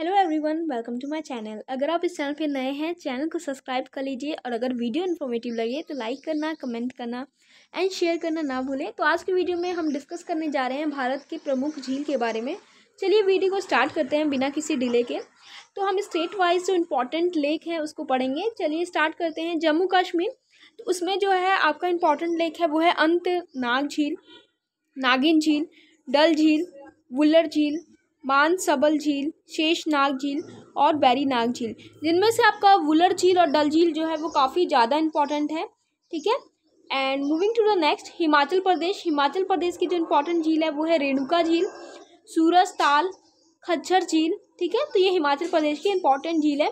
hello everyone welcome to my channel अगर आप इस चैनल पे नए हैं चैनल को सब्सक्राइब कर लीजिए और अगर वीडियो इन्फॉर्मेटिव लगे तो लाइक करना कमेंट करना एंड शेयर करना ना भूलें तो आज के वीडियो में हम डिस्कस करने जा रहे हैं भारत के प्रमुख झील के बारे में चलिए वीडियो को स्टार्ट करते हैं बिना किसी डिले के तो हम स्टेट वाइज जो इम्पॉर्टेंट लेक है उसको पढ़ेंगे चलिए स्टार्ट करते हैं जम्मू कश्मीर तो उसमें जो है आपका इम्पॉर्टेंट लेक है वो है अंत नाग झील नागिन झील डल झील वुल्लर झील मानसबल झील शेषनाग झील और बैरीनाग झील जिनमें से आपका वुलर झील और डल झील जो है वो काफ़ी ज़्यादा इंपॉर्टेंट है ठीक है and moving to the next Himachal Pradesh Himachal Pradesh की जो इम्पोर्टेंट झील है वो है रेणुका झील सूरज ताल खच्छर झील ठीक है तो ये हिमाचल प्रदेश की इंपॉर्टेंट झील है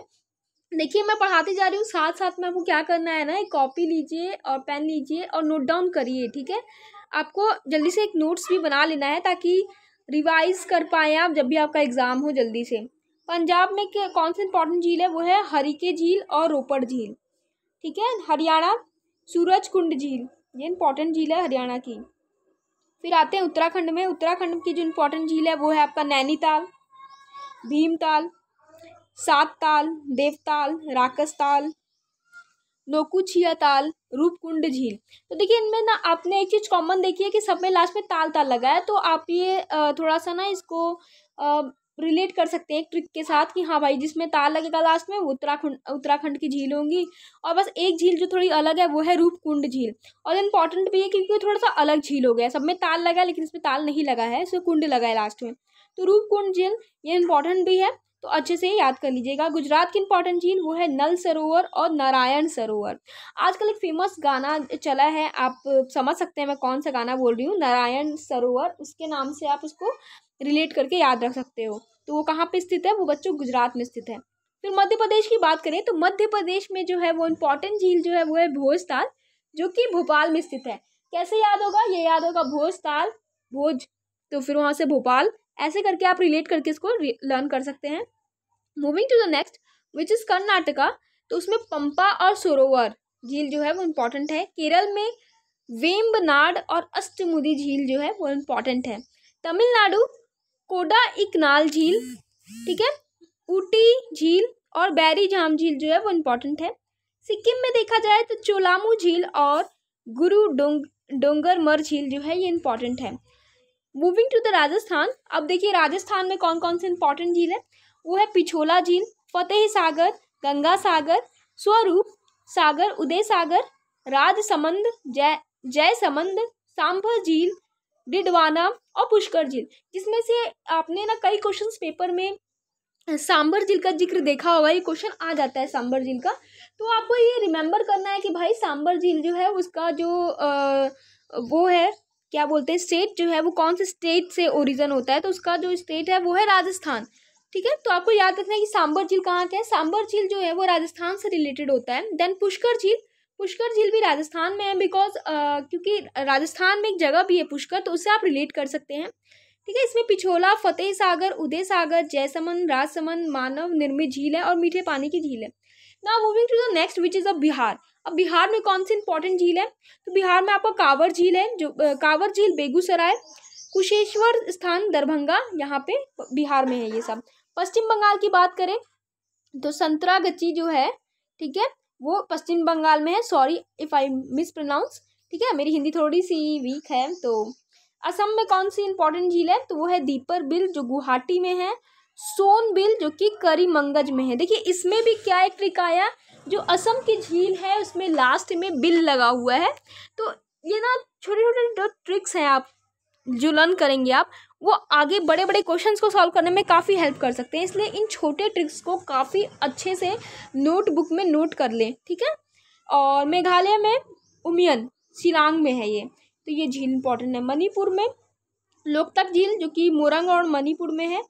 देखिए मैं पढ़ाती जा रही हूँ साथ साथ में आपको क्या करना है ना एक कॉपी लीजिए और पेन लीजिए और नोट डाउन करिए ठीक है आपको जल्दी से एक नोट्स भी बना लेना है ताकि रिवाइज कर पाएँ आप जब भी आपका एग्ज़ाम हो जल्दी से पंजाब में कौन सी इंपॉर्टेंट झील है वो है हरिके झील और रोपड़ झील ठीक है हरियाणा सूरज कुंड झील ये इंपॉर्टेंट झील है हरियाणा की फिर आते हैं उत्तराखंड में उत्तराखंड की जो इम्पोर्टेंट झील है वो है आपका नैनीताल भीमताल सात ताल देवताल राकस ताल नोकुछिया ताल रूपकुंड झील तो देखिए इनमें ना आपने एक चीज़ कॉमन देखी है कि सब में लास्ट में ताल ताल लगा है तो आप ये थोड़ा सा ना इसको रिलेट कर सकते हैं एक ट्रिक के साथ कि हाँ भाई जिसमें ताल लगेगा लास्ट में वो उत्तराखंड उत्तराखंड की झील होंगी और बस एक झील जो थोड़ी अलग है वो है रूपकुंड झील और इम्पॉर्टेंट भी है क्योंकि थोड़ा सा अलग झील हो गया सब में ताल लगा लेकिन इसमें ताल नहीं लगा है इसमें कुंड लगा है लास्ट में तो रूपकुंड झील ये इम्पॉर्टेंट भी है तो अच्छे से याद कर लीजिएगा गुजरात की इंपॉर्टेंट झील वो है नल सरोवर और नारायण सरोवर आजकल एक फेमस गाना चला है आप समझ सकते हैं मैं कौन सा गाना बोल रही हूँ नारायण सरोवर उसके नाम से आप उसको रिलेट करके याद रख सकते हो तो वो कहाँ पे स्थित है वो बच्चों गुजरात में स्थित है फिर मध्य प्रदेश की बात करें तो मध्य प्रदेश में जो है वो इम्पोर्टेंट झील जो है वो है भोजताल जो कि भोपाल में स्थित है कैसे याद होगा ये याद होगा भोजताल भोज तो फिर वहाँ से भोपाल ऐसे करके आप रिलेट करके इसको लर्न कर सकते हैं moving to the next which is Karnataka तो उसमें पंपा और सरोवर झील जो है वो इम्पॉर्टेंट है केरल में वेम्बनाड और अष्टमुदी झील जो है वो इम्पॉर्टेंट है तमिलनाडु कोडा इकनाल झील ठीक है ऊटी झील और बैरी झाम झील जो है वो इम्पॉर्टेंट है सिक्किम में देखा जाए तो चोलामू झील और गुरु डोंग डोंगरमर झील जो है ये इम्पॉर्टेंट है मूविंग टू द राजस्थान अब देखिए राजस्थान में कौन कौन से इंपॉर्टेंट झील है वो है पिछोला झील फतेह सागर गंगा सागर स्वरूप सागर उदय सागर राजसमंद जय जयसमंद सांभर झील डिडवाना और पुष्कर झील जिसमें से आपने ना कई क्वेश्चंस पेपर में सांभर झील का जिक्र देखा होगा ये क्वेश्चन आ जाता है सांभर झील का तो आपको ये रिमेंबर करना है कि भाई सांभर झील जो है उसका जो आ, वो है क्या बोलते हैं स्टेट जो है वो कौन से स्टेट से ओरिजन होता है तो उसका जो स्टेट है वो है राजस्थान ठीक है तो आपको याद रखना है कि सांबर झील कहाँ का है सांबर झील जो है वो राजस्थान से रिलेटेड होता है देन पुष्कर झील पुष्कर झील भी राजस्थान में है बिकॉज uh, क्योंकि राजस्थान में एक जगह भी है पुष्कर तो उससे आप रिलेट कर सकते हैं ठीक है इसमें पिछोला फतेह सागर उदय सागर जयसमन राजसमन मानव निर्मित झील है और मीठे पानी की झील है now moving to the next which is a Bihar अब बिहार में कौन सी इंपॉर्टेंट झील है तो बिहार में आपका कांवर झील है जो कांवर झील बेगूसराय कुशेश्वर स्थान दरभंगा यहाँ पे बिहार में है ये सब पश्चिम बंगाल की बात करें तो संतरागची जो है ठीक है वो पश्चिम बंगाल में है sorry if I mispronounce ठीक है मेरी हिंदी थोड़ी सी वीक है तो असम में कौन सी इंपॉर्टेंट झील है तो वो है दीपर बिल जो गुवाहाटी में है सोनबिल जो कि करीमंगज में है देखिए इसमें भी क्या एक ट्रिक आया जो असम की झील है उसमें लास्ट में बिल लगा हुआ है तो ये ना छोटे छोटे जो ट्रिक्स हैं आप जो लर्न करेंगे आप वो आगे बड़े बड़े क्वेश्चंस को सॉल्व करने में काफ़ी हेल्प कर सकते हैं इसलिए इन छोटे ट्रिक्स को काफ़ी अच्छे से नोटबुक में नोट कर लें ठीक है और मेघालय में उमियन शिलांग में है ये तो ये झील इंपॉर्टेंट है मणिपुर में लोकतक झील जो कि मोरंग और मणिपुर में है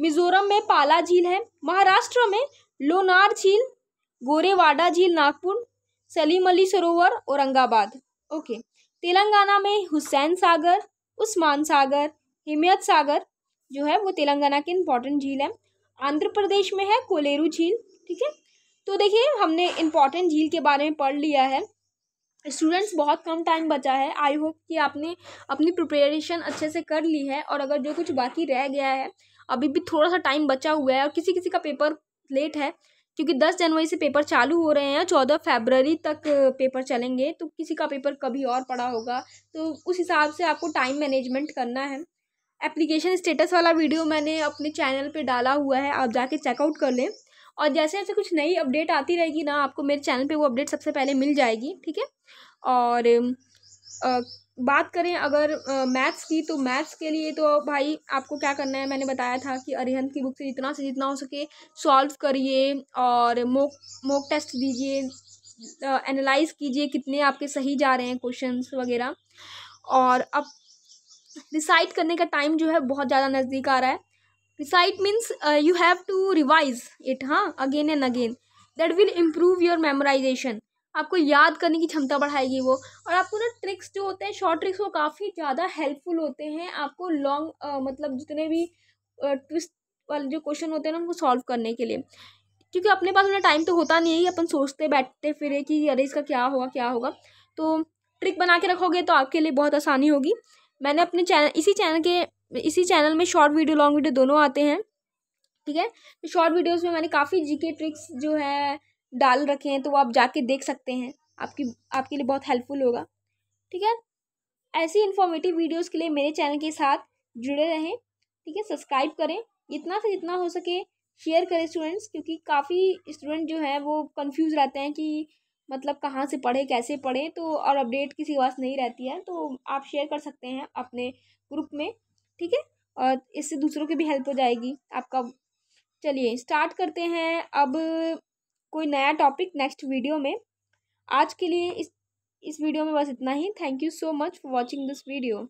मिजोरम में पाला झील है महाराष्ट्र में लोनार झील गोरेवाडा झील नागपुर सलीम अली सरोवर औरंगाबाद ओके तेलंगाना में हुसैन सागर उस्मान सागर हिमायत सागर जो है वो तेलंगाना के इम्पॉर्टेंट झील है आंध्र प्रदेश में है कोलेरू झील ठीक है तो देखिए हमने इम्पॉर्टेंट झील के बारे में पढ़ लिया है स्टूडेंट्स बहुत कम टाइम बचा है आई होप कि आपने अपनी प्रिपरेशन अच्छे से कर ली है और अगर जो कुछ बाकी रह गया है अभी भी थोड़ा सा टाइम बचा हुआ है और किसी किसी का पेपर लेट है क्योंकि दस जनवरी से पेपर चालू हो रहे हैं चौदह फरवरी तक पेपर चलेंगे तो किसी का पेपर कभी और पड़ा होगा तो उस हिसाब से आपको टाइम मैनेजमेंट करना है एप्लीकेशन स्टेटस वाला वीडियो मैंने अपने चैनल पे डाला हुआ है आप जाके चेकआउट कर लें और जैसे जैसे कुछ नई अपडेट आती रहेगी ना आपको मेरे चैनल पे वो अपडेट सबसे पहले मिल जाएगी ठीक है और आ, बात करें अगर मैथ्स की तो मैथ्स के लिए तो भाई आपको क्या करना है मैंने बताया था कि अरिहंत की बुक से जितना से जितना हो सके सॉल्व करिए और मोक मोक टेस्ट दीजिए एनालाइज कीजिए कितने आपके सही जा रहे हैं क्वेश्चंस वगैरह और अब रिसाइट करने का टाइम जो है बहुत ज़्यादा नज़दीक आ रहा है recite means you have to revise it हाँ again and again that will improve your memorisation आपको याद करने की क्षमता बढ़ाएगी वो और आपको ना ट्रिक्स जो होते हैं शॉर्ट ट्रिक्स वो काफ़ी ज़्यादा हेल्पफुल होते हैं आपको लॉन्ग मतलब जितने भी ट्विस्ट वाले जो क्वेश्चन होते हैं ना उनको सॉल्व करने के लिए क्योंकि अपने पास उतना टाइम तो होता नहीं है अपन सोचते बैठते फिरे कि अरे इसका क्या होगा क्या होगा तो ट्रिक बना के रखोगे तो आपके लिए बहुत आसानी होगी मैंने अपने चैनल इसी चैनल के इसी चैनल में शॉर्ट वीडियो लॉन्ग वीडियो दोनों आते हैं ठीक है तो शॉर्ट वीडियोस में मैंने काफ़ी जीके ट्रिक्स जो है डाल रखे हैं तो वो आप जाके देख सकते हैं आपकी आपके लिए बहुत हेल्पफुल होगा ठीक है ऐसी इन्फॉर्मेटिव वीडियोस के लिए मेरे चैनल के साथ जुड़े रहें ठीक है सब्सक्राइब करें जितना से जितना हो सके शेयर करें स्टूडेंट्स क्योंकि काफ़ी स्टूडेंट जो है वो कन्फ्यूज़ रहते हैं कि मतलब कहाँ से पढ़े कैसे पढ़े तो और अपडेट किसी के नहीं रहती है तो आप शेयर कर सकते हैं अपने ग्रुप में ठीक है और इससे दूसरों की भी हेल्प हो जाएगी आपका चलिए स्टार्ट करते हैं अब कोई नया टॉपिक नेक्स्ट वीडियो में आज के लिए इस इस वीडियो में बस इतना ही thank you so much for watching this video